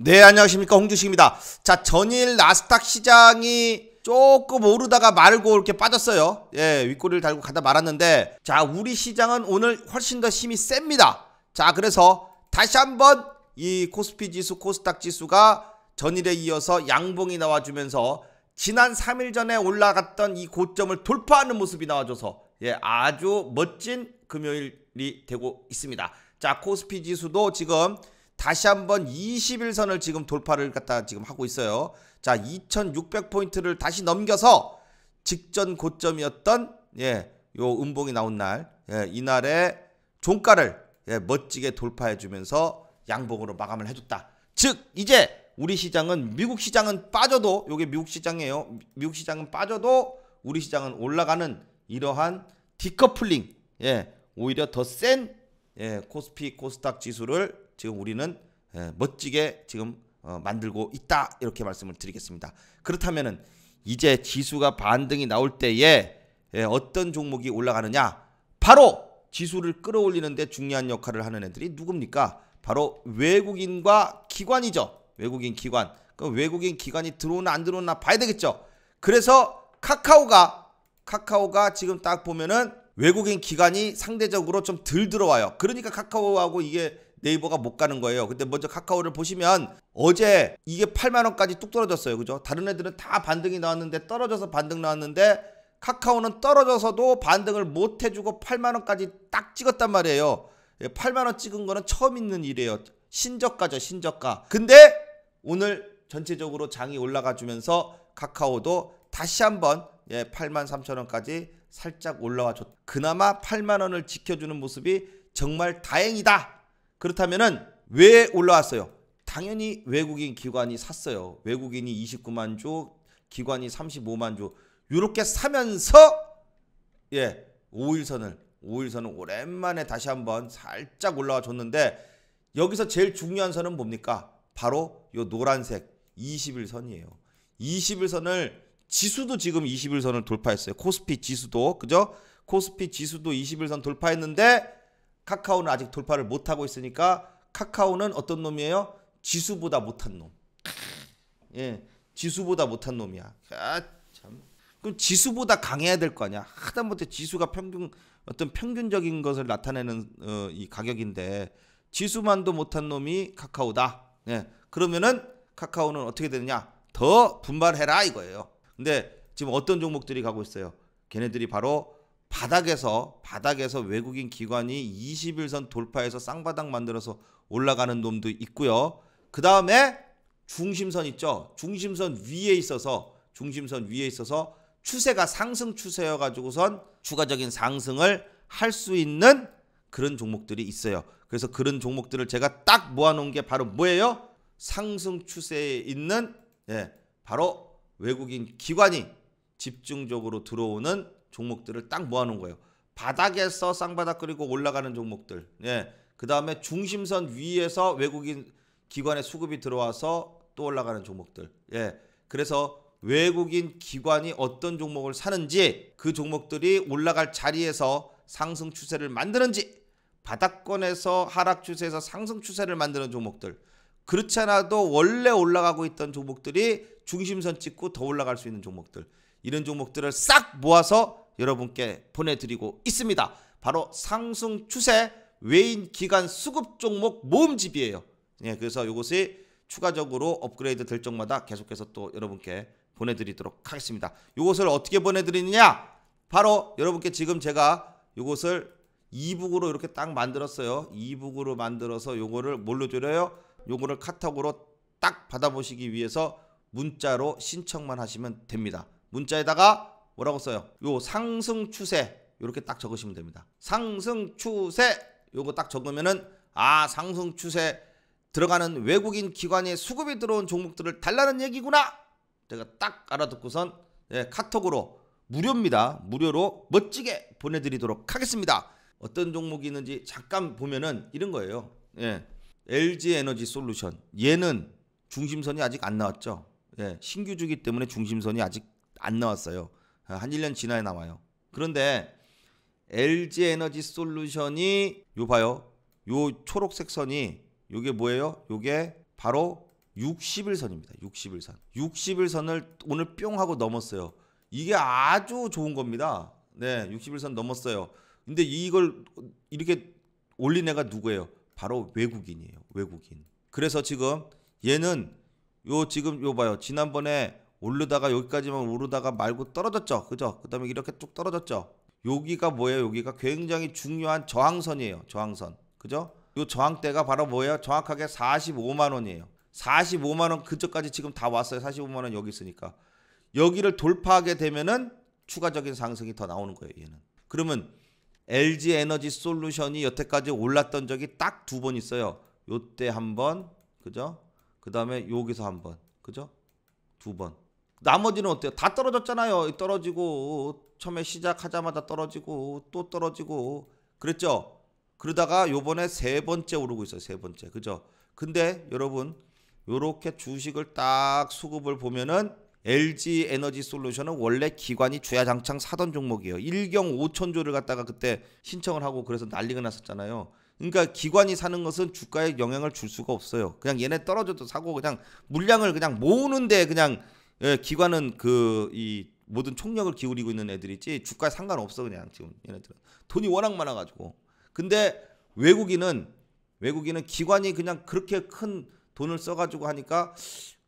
네, 안녕하십니까. 홍주식입니다. 자, 전일 나스닥 시장이 조금 오르다가 말고 이렇게 빠졌어요. 예, 윗꼬리를 달고 가다 말았는데, 자, 우리 시장은 오늘 훨씬 더 힘이 셉니다. 자, 그래서 다시 한번 이 코스피 지수, 코스닥 지수가 전일에 이어서 양봉이 나와주면서 지난 3일 전에 올라갔던 이 고점을 돌파하는 모습이 나와줘서 예, 아주 멋진 금요일이 되고 있습니다. 자, 코스피 지수도 지금 다시 한번 21선을 지금 돌파를 갖다 지금 하고 있어요. 자, 2600포인트를 다시 넘겨서 직전 고점이었던 예, 요 음봉이 나온 날, 예, 이날에 종가를 예, 멋지게 돌파해 주면서 양봉으로 마감을 해 줬다. 즉, 이제 우리 시장은 미국 시장은 빠져도 요게 미국 시장이에요. 미국 시장은 빠져도 우리 시장은 올라가는 이러한 디커플링 예, 오히려 더센 예, 코스피 코스닥 지수를 지금 우리는 예, 멋지게 지금 어, 만들고 있다 이렇게 말씀을 드리겠습니다. 그렇다면 이제 지수가 반등이 나올 때에 예, 어떤 종목이 올라가느냐? 바로 지수를 끌어올리는데 중요한 역할을 하는 애들이 누굽니까? 바로 외국인과 기관이죠. 외국인 기관. 그 외국인 기관이 들어오나 안 들어오나 봐야 되겠죠. 그래서 카카오가 카카오가 지금 딱 보면은 외국인 기관이 상대적으로 좀 덜 들어와요. 그러니까 카카오하고 이게 네이버가 못 가는 거예요. 근데 먼저 카카오를 보시면 어제 이게 8만 원까지 뚝 떨어졌어요. 그죠? 다른 애들은 다 반등이 나왔는데 떨어져서 반등 나왔는데 카카오는 떨어져서도 반등을 못 해주고 8만 원까지 딱 찍었단 말이에요. 8만 예, 원 찍은 거는 처음 있는 일이에요. 신저가죠, 신저가. 근데 오늘 전체적으로 장이 올라가 주면서 카카오도 다시 한번 예, 8만 3천 원까지 살짝 올라와 줬. 그나마 8만 원을 지켜주는 모습이 정말 다행이다. 그렇다면은 왜 올라왔어요? 당연히 외국인 기관이 샀어요. 외국인이 29만 주, 기관이 35만 주. 이렇게 사면서 예, 5일선을 5일선은 오랜만에 다시 한번 살짝 올라와 줬는데 여기서 제일 중요한 선은 뭡니까? 바로 요 노란색 21선이에요. 21선을 지수도 지금 21선을 돌파했어요. 코스피 지수도 그죠? 코스피 지수도 21선 돌파했는데 카카오는 아직 돌파를 못하고 있으니까 카카오는 어떤 놈이에요? 지수보다 못한 놈. 예, 지수보다 못한 놈이야. 아, 참. 그럼 지수보다 강해야 될 거 아니야. 하다못해 지수가 평균 어떤 평균적인 것을 나타내는 어, 이 가격인데 지수만도 못한 놈이 카카오다. 예, 그러면은 카카오는 어떻게 되느냐? 더 분발해라 이거예요. 근데 지금 어떤 종목들이 가고 있어요? 걔네들이 바로 바닥에서 바닥에서 외국인 기관이 21선 돌파해서 쌍바닥 만들어서 올라가는 놈도 있고요. 그 다음에 중심선 있죠. 중심선 위에 있어서 중심선 위에 있어서 추세가 상승 추세여 가지고선 추가적인 상승을 할 수 있는 그런 종목들이 있어요. 그래서 그런 종목들을 제가 딱 모아놓은 게 바로 뭐예요? 상승 추세에 있는 예, 바로 외국인 기관이 집중적으로 들어오는 종목들을 딱 모아놓은 거예요. 바닥에서 쌍바닥그리고 올라가는 종목들. 예. 그 다음에 중심선 위에서 외국인 기관의 수급이 들어와서 또 올라가는 종목들. 예. 그래서 외국인 기관이 어떤 종목을 사는지 그 종목들이 올라갈 자리에서 상승 추세를 만드는지 바닥권에서 하락 추세에서 상승 추세를 만드는 종목들. 그렇지 않아도 원래 올라가고 있던 종목들이 중심선 찍고 더 올라갈 수 있는 종목들. 이런 종목들을 싹 모아서 여러분께 보내드리고 있습니다. 바로 상승 추세 외인 기간 수급 종목 모음집이에요. 예, 그래서 이것이 추가적으로 업그레이드 될 적마다 계속해서 또 여러분께 보내드리도록 하겠습니다. 이것을 어떻게 보내드리느냐? 바로 여러분께 지금 제가 이것을 이북으로 이렇게 딱 만들었어요. 이북으로 만들어서 요거를 뭘로 드려요? 요거를 카톡으로 딱 받아보시기 위해서 문자로 신청만 하시면 됩니다. 문자에다가 뭐라고 써요? 요 상승 추세 이렇게 딱 적으시면 됩니다. 상승 추세 요거 딱 적으면은 아 상승 추세 들어가는 외국인 기관의 수급이 들어온 종목들을 달라는 얘기구나. 제가 딱 알아듣고선 예, 카톡으로 무료입니다. 무료로 멋지게 보내드리도록 하겠습니다. 어떤 종목이 있는지 잠깐 보면은 이런 거예요. 예, LG 에너지 솔루션 얘는 중심선이 아직 안 나왔죠. 예, 신규주기 때문에 중심선이 아직 안 나왔어요. 한 1년 지나야 남아요. 그런데 LG 에너지 솔루션이 요 봐요. 요 초록색 선이 요게 뭐예요? 요게 바로 60일 선입니다. 60일 선. 60일 선을 오늘 뿅 하고 넘었어요. 이게 아주 좋은 겁니다. 네, 60일 선 넘었어요. 근데 이걸 이렇게 올린 애가 누구예요? 바로 외국인이에요. 외국인. 그래서 지금 얘는 요 지금 요 봐요. 지난번에 오르다가 여기까지만 오르다가 말고 떨어졌죠. 그죠? 그 다음에 이렇게 쭉 떨어졌죠. 여기가 뭐예요? 여기가 굉장히 중요한 저항선이에요. 저항선. 그죠? 요 저항대가 바로 뭐예요? 정확하게 45만 원이에요. 45만 원그저까지 지금 다 왔어요. 45만 원 여기 있으니까. 여기를 돌파하게 되면은 추가적인 상승이 더 나오는 거예요, 얘는. 그러면 LG 에너지 솔루션이 여태까지 올랐던 적이 딱 두 번 있어요. 요때 한 번, 그죠? 그다음에 여기서 한 번. 그죠? 두 번. 나머지는 어때요? 다 떨어졌잖아요. 떨어지고 처음에 시작하자마자 떨어지고 또 떨어지고 그랬죠. 그러다가 요번에 세 번째 오르고 있어요. 세 번째. 그죠? 근데 여러분 요렇게 주식을 딱 수급을 보면은 LG 에너지 솔루션은 원래 기관이 주야장창 사던 종목이에요. 일경 5천조를 갖다가 그때 신청을 하고 그래서 난리가 났었잖아요. 그러니까 기관이 사는 것은 주가에 영향을 줄 수가 없어요. 그냥 얘네 떨어져도 사고 그냥 물량을 그냥 모으는데 그냥 예, 기관은 그 이 모든 총력을 기울이고 있는 애들이지 주가 에 상관없어 그냥 지금 얘네들은 돈이 워낙 많아가지고 근데 외국인은 외국인은 기관이 그냥 그렇게 큰 돈을 써가지고 하니까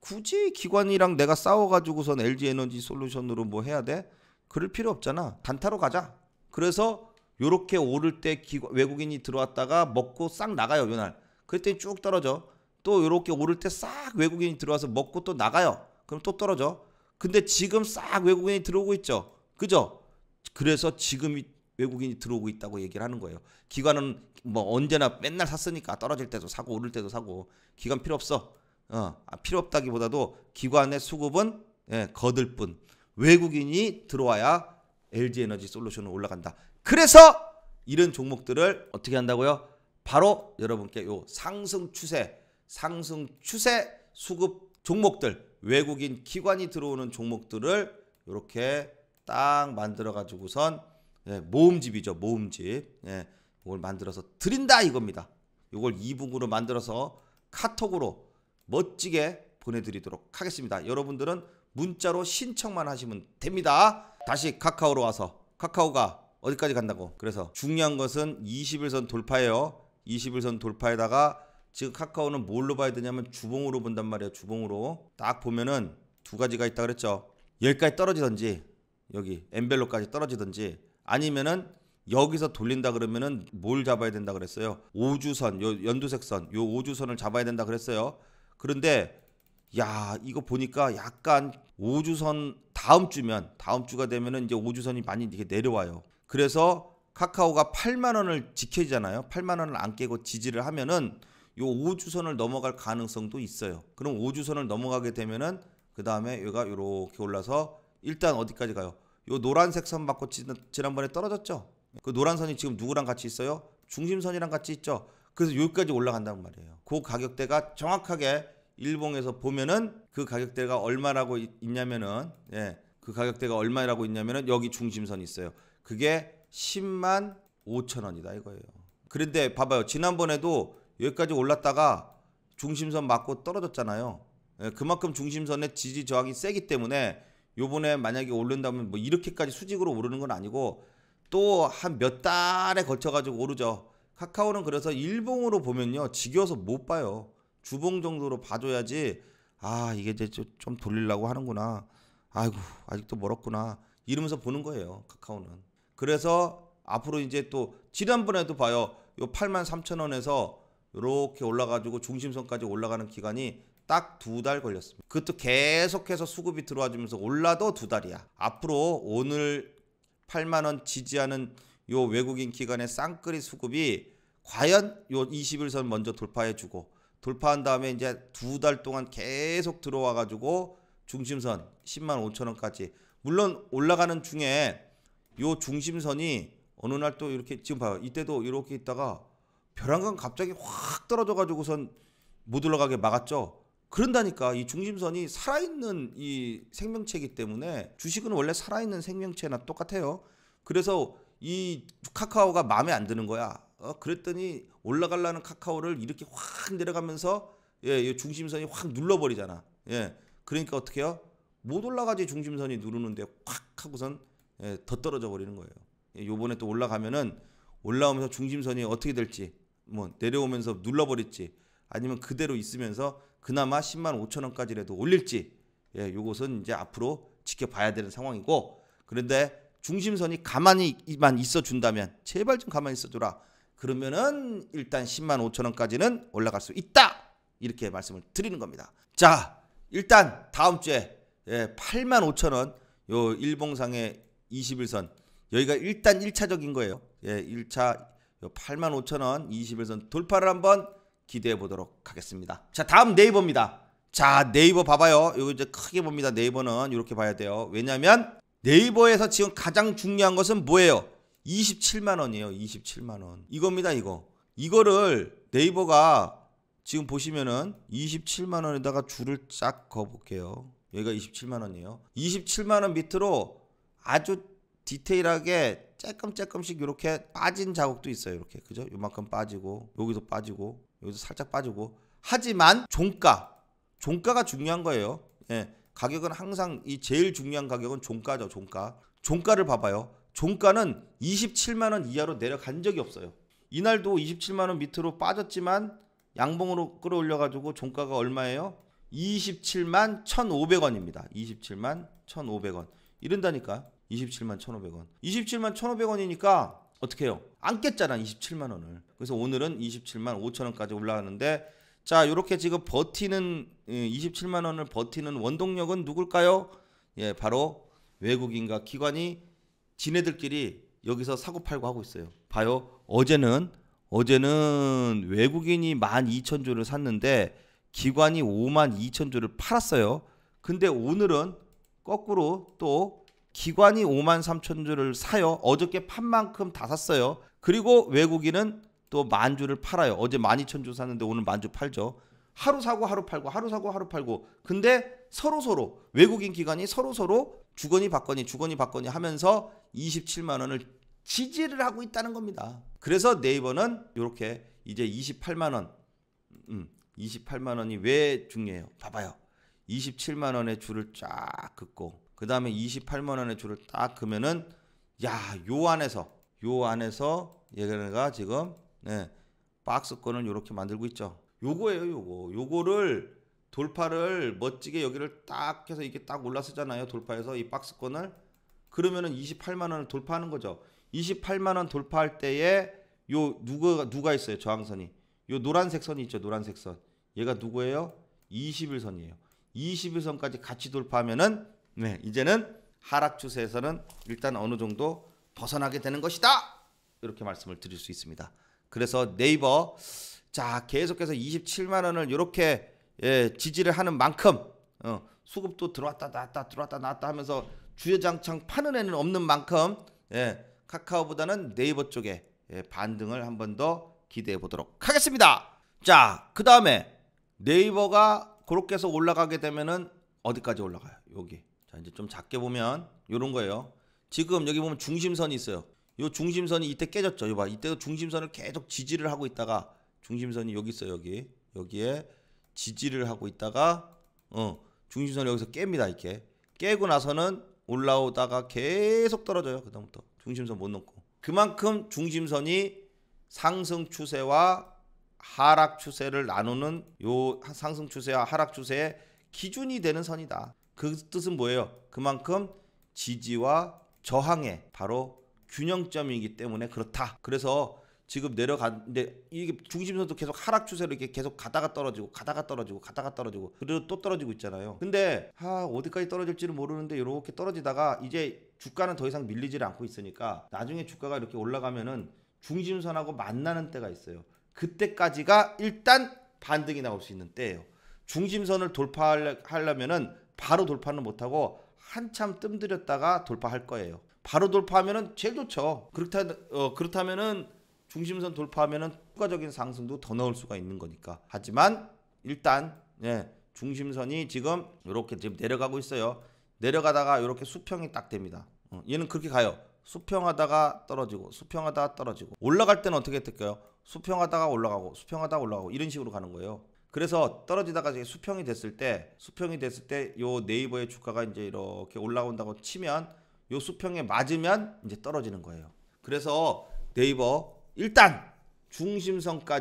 굳이 기관이랑 내가 싸워가지고선 LG 에너지 솔루션으로 뭐 해야 돼? 그럴 필요 없잖아. 단타로 가자. 그래서 요렇게 오를 때 기관, 외국인이 들어왔다가 먹고 싹 나가요, 요날. 그랬더니 쭉 떨어져. 또 요렇게 오를 때 싹 외국인이 들어와서 먹고 또 나가요. 그럼 또 떨어져. 근데 지금 싹 외국인이 들어오고 있죠. 그죠? 그래서 지금 외국인이 들어오고 있다고 얘기를 하는 거예요. 기관은 뭐 언제나 맨날 샀으니까 떨어질 때도 사고 오를 때도 사고 기관 필요 없어. 어, 아, 필요 없다기보다도 기관의 수급은 예, 거들 뿐. 외국인이 들어와야 LG 에너지 솔루션은 올라간다. 그래서 이런 종목들을 어떻게 한다고요? 바로 여러분께 요 상승 추세, 상승 추세 수급 종목들 외국인 기관이 들어오는 종목들을 이렇게 딱 만들어 가지고선 예, 모음집이죠 모음집 예, 이걸 만들어서 드린다 이겁니다 이걸 이북으로 만들어서 카톡으로 멋지게 보내드리도록 하겠습니다 여러분들은 문자로 신청만 하시면 됩니다 다시 카카오로 와서 카카오가 어디까지 간다고 그래서 중요한 것은 21선 돌파예요 21선 돌파에다가 지금 카카오는 뭘로 봐야 되냐면 주봉으로 본단 말이에요. 주봉으로 딱 보면은 두 가지가 있다 그랬죠. 여기까지 떨어지든지 여기 엠벨로까지 떨어지든지 아니면은 여기서 돌린다 그러면은 뭘 잡아야 된다 그랬어요. 5주선요 연두색 선, 요 오주선을 잡아야 된다 그랬어요. 그런데 야 이거 보니까 약간 5주선 다음 주면 다음 주가 되면은 이제 5주선이 많이 이게 내려와요. 그래서 카카오가 8만 원을 지켜지잖아요. 8만 원을 안 깨고 지지를 하면은 요 5주선을 넘어갈 가능성도 있어요. 그럼 5주선을 넘어가게 되면은 그 다음에 얘가 이렇게 올라서 일단 어디까지 가요? 요 노란색 선 맞고 지난번에 떨어졌죠? 그 노란 선이 지금 누구랑 같이 있어요? 중심선이랑 같이 있죠? 그래서 여기까지 올라간단 말이에요. 그 가격대가 정확하게 일봉에서 보면은 그 가격대가 얼마라고 있냐면은 예, 그 가격대가 얼마라고 있냐면은 여기 중심선이 있어요. 그게 10만 5천 원이다 이거예요. 그런데 봐봐요. 지난번에도 여기까지 올랐다가 중심선 맞고 떨어졌잖아요. 예, 그만큼 중심선의 지지 저항이 세기 때문에 요번에 만약에 오른다면 뭐 이렇게까지 수직으로 오르는 건 아니고 또 한 몇 달에 걸쳐 가지고 오르죠. 카카오는 그래서 일봉으로 보면요. 지겨워서 못 봐요. 주봉 정도로 봐줘야지 아 이게 이제 좀 돌리려고 하는구나 아이고 아직도 멀었구나 이러면서 보는 거예요 카카오는 그래서 앞으로 이제 또 지난번에도 봐요 요 8만 3천 원에서 이렇게 올라가지고 중심선까지 올라가는 기간이 딱 두 달 걸렸습니다. 그것도 계속해서 수급이 들어와주면서 올라도 두 달이야. 앞으로 오늘 8만원 지지하는 요 외국인 기관의 쌍끌이 수급이 과연 요 21선 먼저 돌파해주고 돌파한 다음에 이제 두 달 동안 계속 들어와가지고 중심선 10만 5천 원까지 물론 올라가는 중에 요 중심선이 어느 날 또 이렇게 지금 봐요 이때도 이렇게 있다가 벼랑간 갑자기 확 떨어져가지고선 못 올라가게 막았죠. 그런다니까 이 중심선이 살아있는 이 생명체이기 때문에 주식은 원래 살아있는 생명체나 똑같아요. 그래서 이 카카오가 마음에 안 드는 거야. 어, 그랬더니 올라갈라는 카카오를 이렇게 확 내려가면서 예, 중심선이 확 눌러버리잖아. 예, 그러니까 어떻게 해요? 못 올라가지 중심선이 누르는데 확 하고선 예, 더 떨어져 버리는 거예요. 예, 요번에 또 올라가면은 올라오면서 중심선이 어떻게 될지 뭐 내려오면서 눌러버릴지 아니면 그대로 있으면서 그나마 10만 5천 원까지라도 올릴지 예, 요것은 이제 앞으로 지켜봐야 되는 상황이고 그런데 중심선이 가만히만 있어 준다면 제발 좀 가만히 있어 줘라. 그러면은 일단 10만 5천 원까지는 올라갈 수 있다. 이렇게 말씀을 드리는 겁니다. 자, 일단 다음 주에 예, 8만 5천 원, 요 일봉상의 21선 여기가 일단 1차적인 거예요. 예, 1차 85,000원 21선 돌파를 한번 기대해 보도록 하겠습니다. 자, 다음 네이버입니다. 자, 네이버 봐봐요. 이거 이제 크게 봅니다. 네이버는 이렇게 봐야 돼요. 왜냐면 네이버에서 지금 가장 중요한 것은 뭐예요? 27만 원이에요. 27만 원. 이겁니다, 이거. 이거를 네이버가 지금 보시면은 27만 원에다가 줄을 쫙거 볼게요. 여기가 27만 원이에요. 27만 원 밑으로 아주 디테일하게 조금 조금씩 이렇게 빠진 자국도 있어요. 이렇게 그죠? 요만큼 빠지고 여기도 빠지고 여기도 살짝 빠지고 하지만 종가 종가가 중요한 거예요. 예. 가격은 항상 이 제일 중요한 가격은 종가죠. 종가. 종가를 봐봐요. 종가는 27만 원 이하로 내려간 적이 없어요. 이날도 27만 원 밑으로 빠졌지만 양봉으로 끌어올려 가지고 종가가 얼마예요? 27만 1,500원입니다. 27만 1,500원. 이른다니까 27만 1,500원. 27만 1,500원이니까 어떻게 해요? 안 깼잖아, 27만 원을. 그래서 오늘은 27만 5천 원까지 올라가는데 자, 요렇게 지금 버티는 27만 예, 원을 버티는 원동력은 누굴까요? 예, 바로 외국인과 기관이 지네들끼리 여기서 사고 팔고 하고 있어요. 봐요. 어제는 어제는 외국인이 12,000주를 샀는데 기관이 52,000주를 팔았어요. 근데 오늘은 거꾸로 또 기관이 5만 3천 주를 사요. 어저께 판 만큼 다 샀어요. 그리고 외국인은 또 만 주를 팔아요. 어제 12,000주 샀는데 오늘 만주 팔죠. 하루 사고 하루 팔고 하루 사고 하루 팔고 근데 서로 서로 외국인 기관이 서로 서로 주거니 받거니 주거니 받거니 하면서 27만 원을 지지를 하고 있다는 겁니다. 그래서 네이버는 이렇게 이제 28만 원, 음, 28만 원이 왜 중요해요? 봐봐요. 27만 원의 줄을 쫙 긋고 그 다음에 28만 원의 줄을 딱 그면은 야 요 안에서 요 안에서 얘가 지금 네, 박스권을 요렇게 만들고 있죠. 요거예요 요거 요거를 돌파를 멋지게 여기를 딱 해서 이게 렇딱 올라서잖아요 돌파해서 이 박스권을 그러면은 28만 원을 돌파하는 거죠. 28만 원 돌파할 때에 요 누가 누가 있어요 저항선이 요 노란색 선이 있죠 노란색 선 얘가 누구예요 21선이에요 21선까지 같이 돌파하면은 네, 이제는 하락 추세에서는 일단 어느 정도 벗어나게 되는 것이다. 이렇게 말씀을 드릴 수 있습니다. 그래서 네이버 자 계속해서 27만 원을 이렇게 예, 지지를 하는 만큼 어, 수급도 들어왔다 나왔다 들어왔다 나왔다 하면서 주요장창 파는 애는 없는 만큼 예, 카카오보다는 네이버 쪽에 예, 반등을 한 번 더 기대해 보도록 하겠습니다. 자, 그 다음에 네이버가 그렇게 해서 올라가게 되면은 어디까지 올라가요? 여기 자, 이제 좀 작게 보면 요런 거예요. 지금 여기 보면 중심선이 있어요. 요 중심선이 이때 깨졌죠. 요 봐. 이때도 중심선을 계속 지지를 하고 있다가 중심선이 여기 있어요. 여기. 여기에 지지를 하고 있다가 어, 중심선 여기서 깹니다. 이렇게. 깨고 나서는 올라오다가 계속 떨어져요. 그다음부터 중심선 못 넘고. 그만큼 중심선이 상승 추세와 하락 추세를 나누는 요 상승 추세와 하락 추세의 기준이 되는 선이다. 그 뜻은 뭐예요? 그만큼 지지와 저항의 바로 균형점이기 때문에 그렇다. 그래서 지금 내려가는데 이게 중심선도 계속 하락 추세로 이렇게 계속 가다가 떨어지고 가다가 떨어지고 가다가 떨어지고 그리고 또 떨어지고 있잖아요. 근데 하 아, 어디까지 떨어질지는 모르는데 이렇게 떨어지다가 이제 주가는 더 이상 밀리질 않고 있으니까 나중에 주가가 이렇게 올라가면은 중심선하고 만나는 때가 있어요. 그때까지가 일단 반등이 나올 수 있는 때예요. 중심선을 돌파하려면은 바로 돌파는 못하고 한참 뜸들였다가 돌파할 거예요. 바로 돌파하면은 제일 좋죠. 그렇다 어, 그렇다면은 중심선 돌파하면은 추가적인 상승도 더 넣을 수가 있는 거니까. 하지만 일단 예, 중심선이 지금 이렇게 지금 내려가고 있어요. 내려가다가 이렇게 수평이 딱 됩니다. 어, 얘는 그렇게 가요. 수평하다가 떨어지고 수평하다가 떨어지고 올라갈 때는 어떻게 뜰까요? 수평하다가 올라가고 수평하다가 올라가고 이런 식으로 가는 거예요. 그래서 떨어지다가 이제 수평이 됐을 때 수평이 됐을 때요 네이버의 주가가 이제 이렇게 올라온다고 치면 요 수평에 맞으면 이제 떨어지는 거예요. 그래서 네이버 일단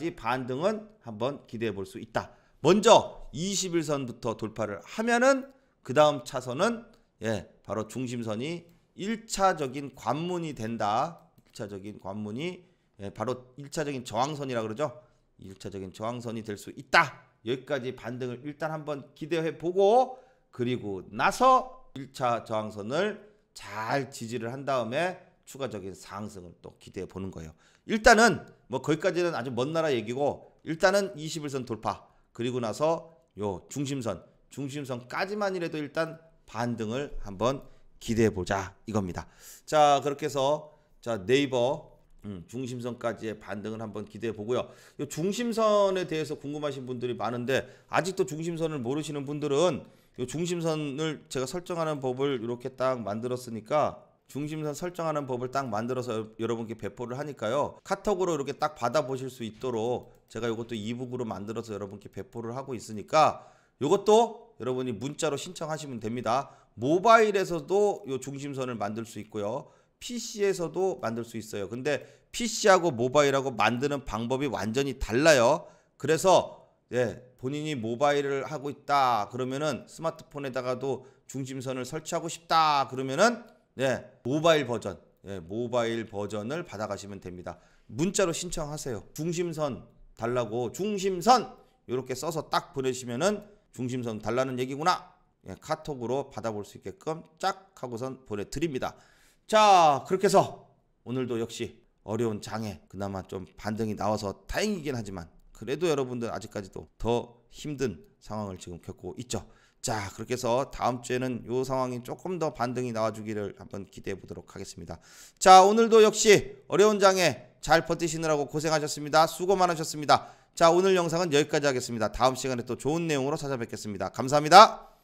중심선까지 반등은 한번 기대해 볼 수 있다. 먼저 21선부터 돌파를 하면은 그 다음 차선은 예, 바로 중심선이 1차적인 관문이 된다. 1차적인 관문이 예, 바로 1차적인 저항선이라 그러죠. 1차적인 저항선이 될 수 있다. 여기까지 반등을 일단 한번 기대해 보고 그리고 나서 1차 저항선을 잘 지지를 한 다음에 추가적인 상승을 또 기대해 보는 거예요. 일단은 뭐 거기까지는 아주 먼 나라 얘기고 일단은 21선 돌파 그리고 나서 요 중심선 중심선까지만이라도 일단 반등을 한번 기대해 보자 이겁니다. 자 그렇게 해서 자 네이버 음, 중심선까지의 반등을 한번 기대해 보고요. 이 중심선에 대해서 궁금하신 분들이 많은데 아직도 중심선을 모르시는 분들은 이 중심선을 제가 설정하는 법을 이렇게 딱 만들었으니까 중심선 설정하는 법을 딱 만들어서 여러분께 배포를 하니까요. 카톡으로 이렇게 딱 받아보실 수 있도록 제가 이것도 이북으로 만들어서 여러분께 배포를 하고 있으니까 이것도 여러분이 문자로 신청하시면 됩니다. 모바일에서도 이 중심선을 만들 수 있고요. PC에서도 만들 수 있어요. 근데 PC하고 모바일하고 만드는 방법이 완전히 달라요. 그래서 예, 본인이 모바일을 하고 있다. 그러면은 스마트폰에다가도 중심선을 설치하고 싶다. 그러면은 예, 모바일 버전. 예, 모바일 버전을 받아 가시면 됩니다. 문자로 신청하세요. 중심선 달라고 중심선 이렇게 써서 딱 보내시면은 중심선 달라는 얘기구나. 예, 카톡으로 받아볼 수 있게끔 짝 하고선 보내드립니다. 자, 그렇게 해서 오늘도 역시 어려운 장애 그나마 좀 반등이 나와서 다행이긴 하지만 그래도 여러분들 아직까지도 더 힘든 상황을 지금 겪고 있죠. 자, 그렇게 해서 다음 주에는 요 상황이 조금 더 반등이 나와주기를 한번 기대해 보도록 하겠습니다. 자, 오늘도 역시 어려운 장애 잘 버티시느라고 고생하셨습니다. 수고 많으셨습니다. 자, 오늘 영상은 여기까지 하겠습니다. 다음 시간에 또 좋은 내용으로 찾아뵙겠습니다. 감사합니다.